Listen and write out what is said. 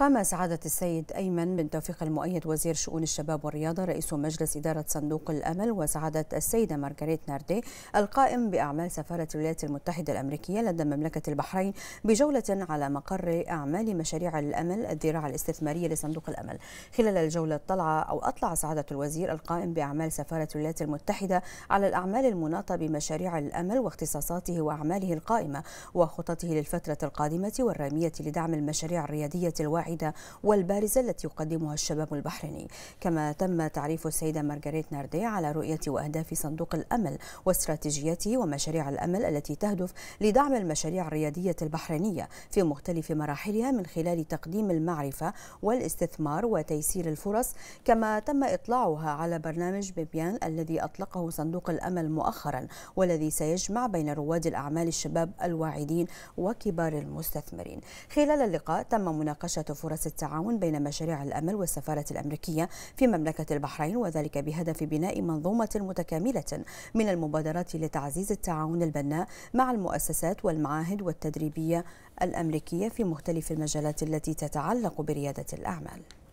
قام سعادة السيد أيمن بن توفيق المؤيد وزير شؤون الشباب والرياضة رئيس مجلس إدارة صندوق الأمل وسعادة السيدة مارغريت ناردي القائم بأعمال سفارة الولايات المتحدة الأمريكية لدى مملكة البحرين بجولة على مقر أعمال مشاريع الأمل الذراع الاستثمارية لصندوق الأمل خلال الجولة اطلع أو أطلع سعادة الوزير القائم بأعمال سفارة الولايات المتحدة على الأعمال المناطة بمشاريع الأمل واختصاصاته وأعماله القائمة وخططه للفترة القادمة والرامية لدعم المشاريع الريادية الواعدة البعيدة والبارزة التي يقدمها الشباب البحريني كما تم تعريف السيدة مارغريت ناردي على رؤية وأهداف صندوق الأمل واستراتيجيته ومشاريع الأمل التي تهدف لدعم المشاريع الريادية البحرينية في مختلف مراحلها من خلال تقديم المعرفة والاستثمار وتيسير الفرص كما تم إطلاعها على برنامج بيبيان الذي أطلقه صندوق الأمل مؤخرا والذي سيجمع بين رواد الأعمال الشباب الواعدين وكبار المستثمرين خلال اللقاء تم مناقشة فرص التعاون بين مشاريع الأمل والسفارة الأمريكية في مملكة البحرين وذلك بهدف بناء منظومة متكاملة من المبادرات لتعزيز التعاون البناء مع المؤسسات والمعاهد والتدريبية الأمريكية في مختلف المجالات التي تتعلق بريادة الأعمال